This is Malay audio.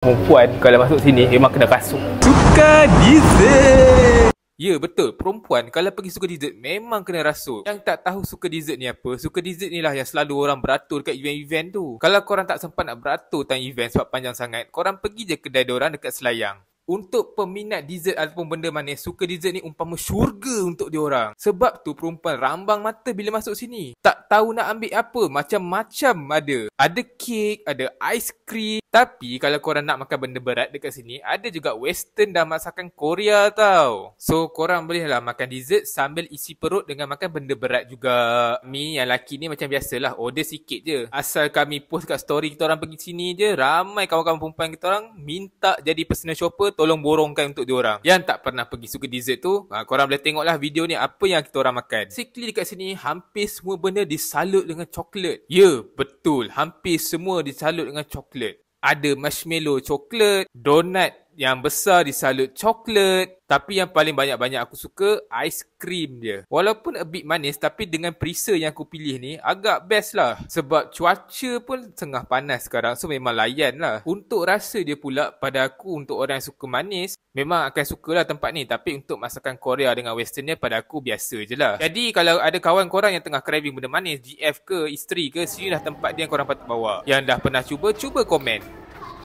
Perempuan kalau masuk sini memang kena rasuk Suka dessert Ya betul, perempuan kalau pergi suka dessert memang kena rasuk Yang tak tahu suka dessert ni apa, suka dessert ni lah yang selalu orang beratur dekat event-event tu Kalau korang tak sempat nak beratur tentang event sebab panjang sangat Korang pergi je kedai orang dekat Selayang untuk peminat dessert ataupun benda manis suka dessert ni umpama syurga untuk diorang sebab tu perempuan rambang mata bila masuk sini tak tahu nak ambil apa macam-macam ada ada kek ada ice cream. tapi kalau korang nak makan benda berat dekat sini ada juga western dan masakan Korea tau so korang bolehlah makan dessert sambil isi perut dengan makan benda berat juga mi yang laki ni macam biasalah order sikit je asal kami post kat story kita orang pergi sini je ramai kawan-kawan perempuan kita orang minta jadi personal shopper tu tolong borongkan untuk diorang. Yang tak pernah pergi suka dessert tu, uh, korang boleh tengoklah video ni apa yang kita orang makan. Sekali dekat sini hampir semua benda disalut dengan coklat. Ya, yeah, betul. Hampir semua disalut dengan coklat. Ada marshmallow coklat, donut yang besar disalut coklat, tapi yang paling banyak-banyak aku suka ice cream dia. Walaupun a bit manis tapi dengan perisa yang aku pilih ni agak best lah. Sebab cuaca pun tengah panas sekarang so memang layan lah. Untuk rasa dia pula pada aku untuk orang yang suka manis memang akan lah tempat ni. Tapi untuk masakan Korea dengan western dia pada aku biasa je lah. Jadi kalau ada kawan korang yang tengah craving benda manis GF ke isteri ke sinilah tempat dia yang korang patut bawa. Yang dah pernah cuba, cuba komen.